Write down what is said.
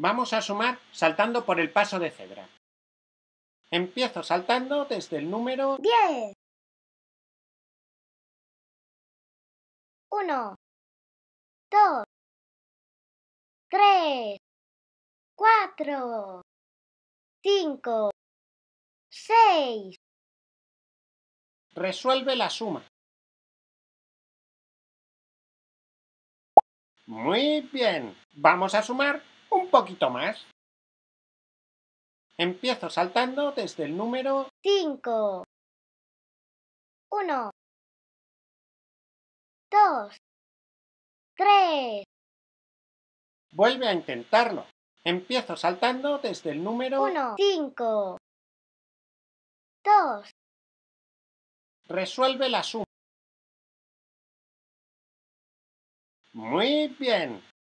Vamos a sumar saltando por el paso de cebra. Empiezo saltando desde el número 10. 1, 2, 3, 4, 5, 6. Resuelve la suma. Muy bien. Vamos a sumar poquito más. Empiezo saltando desde el número 5. 1, 2, 3. Vuelve a intentarlo. Empiezo saltando desde el número 1, 5, 2. Resuelve la suma. Muy bien.